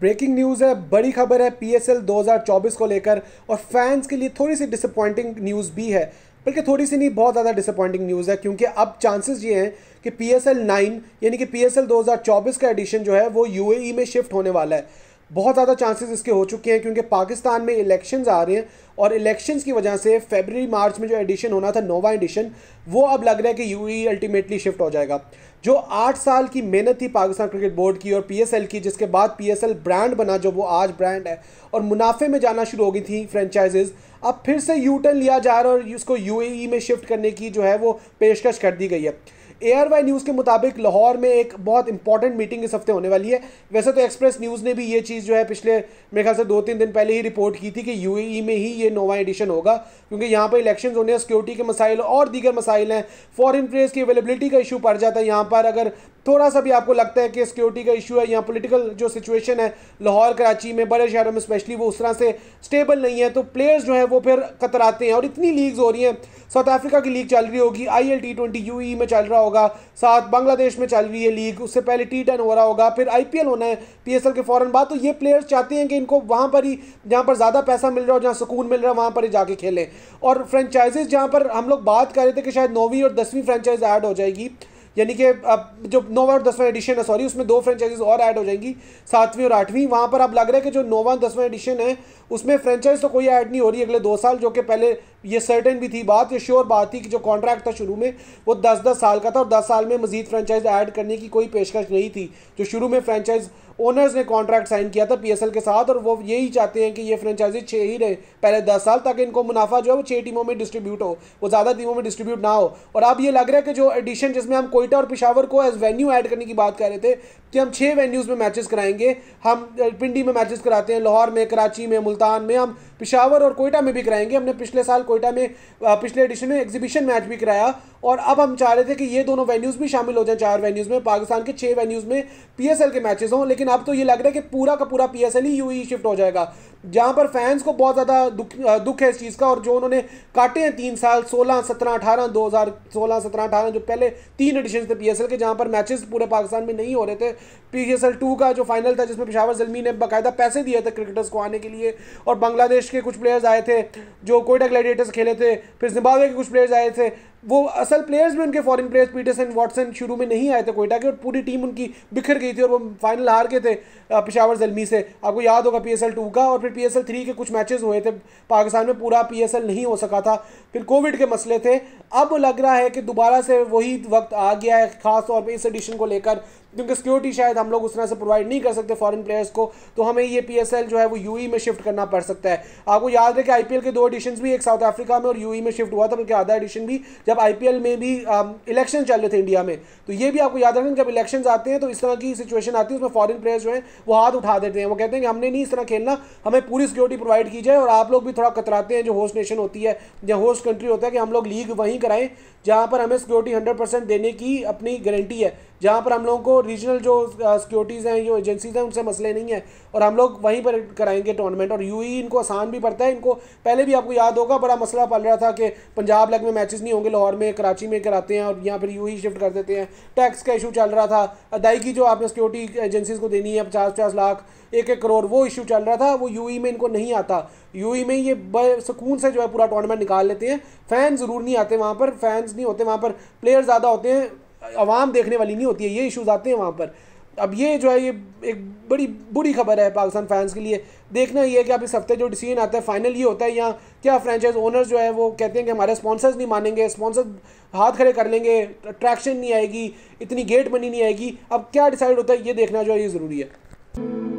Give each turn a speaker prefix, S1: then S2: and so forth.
S1: breaking news है बड़ी खबर है पी 2024 को लेकर और फैंस के लिए थोड़ी सी डिसअपॉइंटिंग न्यूज़ भी है बल्कि थोड़ी सी नहीं बहुत ज़्यादा डिसअपॉइंटिंग न्यूज़ है क्योंकि अब चांसेस ये हैं कि पी एस यानी कि पी एस 2024 का एडिशन जो है वो यू e में शिफ्ट होने वाला है बहुत ज़्यादा चांसेस इसके हो चुके हैं क्योंकि पाकिस्तान में इलेक्शंस आ रहे हैं और इलेक्शंस की वजह से फेबररी मार्च में जो एडिशन होना था नोवा एडिशन वो अब लग रहा है कि यू अल्टीमेटली शिफ्ट हो जाएगा जो आठ साल की मेहनत थी पाकिस्तान क्रिकेट बोर्ड की और पीएसएल की जिसके बाद पीएसएल ब्रांड बना जो वो आज ब्रांड है और मुनाफे में जाना शुरू हो गई थी फ्रेंचाइजेज अब फिर से यू टर्न लिया जा रहा है और इसको यू e e में शिफ्ट करने की जो है वो पेशकश कर दी गई है एयर वाई न्यूज़ के मुताबिक लाहौर में एक बहुत इंपॉर्टेंट मीटिंग इस हफ्ते होने वाली है वैसे तो एक्सप्रेस न्यूज़ ने भी ये चीज़ जो है पिछले मेरे ख्याल से दो तीन दिन पहले ही रिपोर्ट की थी कि यूएई e में ही ये नोवा एडिशन होगा क्योंकि यहाँ पर इलेक्शन होने हैं सिक्योरिटी के मसाइल और दीगर मसाइल हैं फॉरन प्लेयर्स की अवेलेबिलिटी का इशू पड़ जाता है यहाँ पर अगर थोड़ा सा भी आपको लगता है कि सिक्योरिटी का इशू है या पॉलिटिकल जो सिचुएशन है लाहौर कराची में बड़े शहरों में स्पेशली वो उस तरह से स्टेबल नहीं है तो प्लेयर्स जो है वो फिर कतराते हैं और इतनी लीग्स हो रही हैं साउथ अफ्रीका की लीग चल रही होगी I L T twenty U E में चल रहा होगा साथ बांग्लादेश में चल रही है लीग उससे पहले टी टेन हो रहा होगा फिर आई पी एल होना है पी एस एल के फ़ौरन बाद तो ये प्लेयर्स चाहते हैं कि इनको वहाँ पर ही जहाँ पर ज़्यादा पैसा मिल रहा हो जहाँ सुकून मिल रहा है वहाँ पर ही जाके खेलें और फ्रेंचाइजेज जहाँ पर हम लोग बात कर रहे थे कि शायद नौवीं और दसवीं फ्रेंचाइज ऐड हो जाएगी यानी कि अब जो नौवा और दसवां एडिशन है सॉरी उसमें दो फ्रेंचाइजीज और ऐड हो जाएंगी सातवीं और आठवीं वहाँ पर अब लग रहा है कि जो नौवा दसवां एडिशन है उसमें फ्रेंचाइज तो कोई ऐड नहीं हो रही अगले दो साल जो कि पहले ये सर्टेन भी थी बात ये श्योर बात थी कि जो कॉन्ट्रैक्ट था शुरू में वो दस दस साल का था और दस साल में मजीद फ्रेंचाइज ऐड करने की कोई पेशकश नहीं थी जो शुरू में फ्रेंचाइज ओनर्स ने कॉन्ट्रैक्ट साइन किया था पीएसएल के साथ और वो यही चाहते हैं कि ये फ्रेंचाइजी छः ही रहे पहले दस साल ताकि इनको मुनाफा जो है वो छः टीमों में डिस्ट्रीब्यूट हो वो ज़्यादा टीमों में डिस्ट्रीब्यूट ना हो और अब ये लग रहा है कि जो एडिशन जिसमें हम कोयटा और पिशावर को एज वेन्यू ऐड करने की बात कर रहे थे कि हम छः वेन्यूज़ में मैचेस कराएंगे हम पिंडी में मैचेस कराते हैं लाहौर में कराची में मुल्तान में हम पिशावर और कोयटा में भी कराएंगे हमने पिछले साल कोयटा में पिछले एडिशन में एग्जीबिशन मैच भी कराया और अब हम चाह रहे थे कि ये दोनों वेन्यूज़ भी शामिल हो जाएं चार वेन्यूज़ में पाकिस्तान के छः वेन्यूज़ में पी के मैचेज़ हों लेकिन अब तो ये लग रहा है कि पूरा का पूरा पी ही यू शिफ्ट हो जाएगा जहाँ पर फैंस को बहुत ज़्यादा दुख दुख है इस चीज़ का और जो उन्होंने काटे हैं तीन साल सोलह सत्रह अठारह दो हज़ार सोलह सत्रह अठारह जो पहले तीन एडिशन थे पी के जहाँ पर मैचेस पूरे पाकिस्तान में नहीं हो रहे थे पी एस एल टू का जो फाइनल था जिसमें पिशावर जलमी ने बाकायदा पैसे दिए थे क्रिकेटर्स को आने के लिए और बांग्लादेश के कुछ प्लेयर्स आए थे जो कोयटा ग्लैडिएटर्स खेले थे फिर जिम्बावे के कुछ प्लेयर्स आए थे वो असल प्लेयर्स भी उनके फॉरेन प्लेयर्स पीटरसन वाटसन शुरू में नहीं आए थे कोयटा के और पूरी टीम उनकी बिखर गई थी और वो फाइनल हार के थे पिशावर जलमी से आपको याद होगा पी एस एल टू का और फिर पी एस एल थ्री के कुछ मैचेज हुए थे पाकिस्तान में पूरा पी एस एल नहीं हो सका था फिर कोविड के मसले थे अब लग रहा है कि दोबारा से वही वक्त आ गया है खास तौर पर इस एडिशन को लेकर क्योंकि सिक्योरिटी शायद हम लोग उस तरह से प्रोवाइड नहीं कर सकते फॉरेन प्लेयर्स को तो हमें ये पी जो है वो यू e में शिफ्ट करना पड़ सकता है आपको याद है कि आई के दो एडिशन भी एक साउथ अफ्रीका में और यू e में शिफ्ट हुआ था बल्कि आधा एडिशन भी जब आई में भी इलेक्शन um, चल रहे थे इंडिया में तो ये भी आपको याद रखना जब इलेक्शन आते हैं तो इस तरह की सिचुएशन आती है उसमें फॉरन प्लेयर्स जो हैं वो हाथ उठा देते हैं वो कहते हैं कि हमने नहीं इस तरह खेलना हमें पूरी सिक्योरिटी प्रोवाइड की जाए और आप लोग भी थोड़ा कतराते हैं जो होस्ट नेशन होती है या होस्ट कंट्री होता है कि हम लोग लीग वहीं कराएं जहाँ पर हमें सिक्योरिटी हंड्रेड देने की अपनी गारंटी है जहाँ पर हम लोगों को रीजनल जो सिक्योरिटीज़ हैं जो एजेंसीज हैं उनसे मसले नहीं है और हम लोग वहीं पर कराएंगे टूर्नामेंट और यू e e इनको आसान भी पड़ता है इनको पहले भी आपको याद होगा बड़ा मसला पड़ रहा था कि पंजाब लग में मैचेस नहीं होंगे लाहौर में कराची में कराते हैं और यहाँ पर यू शिफ्ट e कर देते हैं टैक्स का इशू चल रहा था अदायगी जो आपने सिक्योरिटी एजेंसीज़ को देनी है पचास पचास लाख एक एक करोड़ वो इशू चल रहा था वो यू में इनको नहीं आता यू में ये सुकून से जो है पूरा टूर्नामेंट निकाल लेते हैं फ़ैन ज़रूर नहीं आते वहाँ पर फैंस नहीं होते वहाँ पर प्लेयर ज़्यादा होते हैं आवाम देखने वाली नहीं होती है ये इशूज़ आते हैं वहाँ पर अब ये जो है ये एक बड़ी बुरी खबर है पाकिस्तान फैंस के लिए देखना ये है कि अब इस हफ्ते जो डिसीजन आता है फाइनल ये होता है यहाँ क्या फ्रेंचाइज ओनर जो है वो कहते हैं कि हमारे स्पॉन्सर्स नहीं मानेंगे स्पॉन्सर हाथ खड़े कर लेंगे अट्रैक्शन नहीं आएगी इतनी गेट मनी नहीं आएगी अब क्या डिसाइड होता है ये देखना जो है ये ज़रूरी है